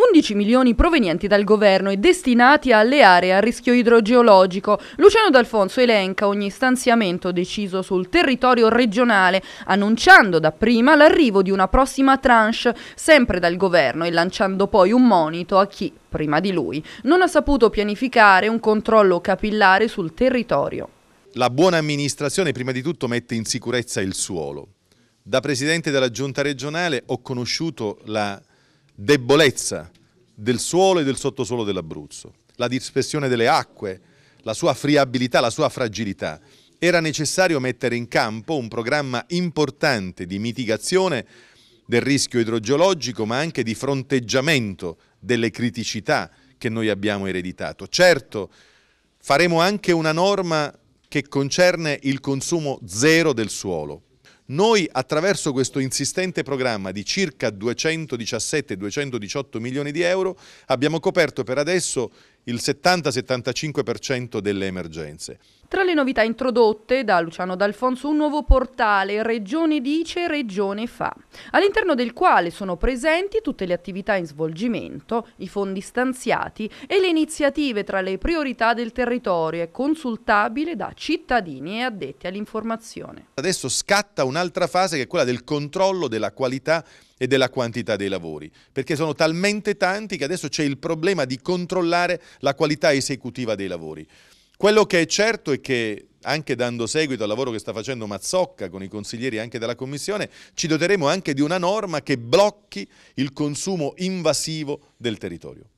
11 milioni provenienti dal governo e destinati alle aree a rischio idrogeologico. Luciano D'Alfonso elenca ogni stanziamento deciso sul territorio regionale, annunciando dapprima l'arrivo di una prossima tranche, sempre dal governo, e lanciando poi un monito a chi, prima di lui, non ha saputo pianificare un controllo capillare sul territorio. La buona amministrazione prima di tutto mette in sicurezza il suolo. Da presidente della giunta regionale ho conosciuto la debolezza del suolo e del sottosuolo dell'Abruzzo, la dispersione delle acque, la sua friabilità, la sua fragilità. Era necessario mettere in campo un programma importante di mitigazione del rischio idrogeologico, ma anche di fronteggiamento delle criticità che noi abbiamo ereditato. Certo, faremo anche una norma che concerne il consumo zero del suolo, noi attraverso questo insistente programma di circa 217-218 milioni di euro abbiamo coperto per adesso il 70-75% delle emergenze. Tra le novità introdotte da Luciano D'Alfonso un nuovo portale Regione dice, Regione fa, all'interno del quale sono presenti tutte le attività in svolgimento, i fondi stanziati e le iniziative tra le priorità del territorio è consultabile da cittadini e addetti all'informazione. Adesso scatta un'altra fase che è quella del controllo della qualità e della quantità dei lavori, perché sono talmente tanti che adesso c'è il problema di controllare la qualità esecutiva dei lavori. Quello che è certo è che anche dando seguito al lavoro che sta facendo Mazzocca con i consiglieri anche della Commissione, ci doteremo anche di una norma che blocchi il consumo invasivo del territorio.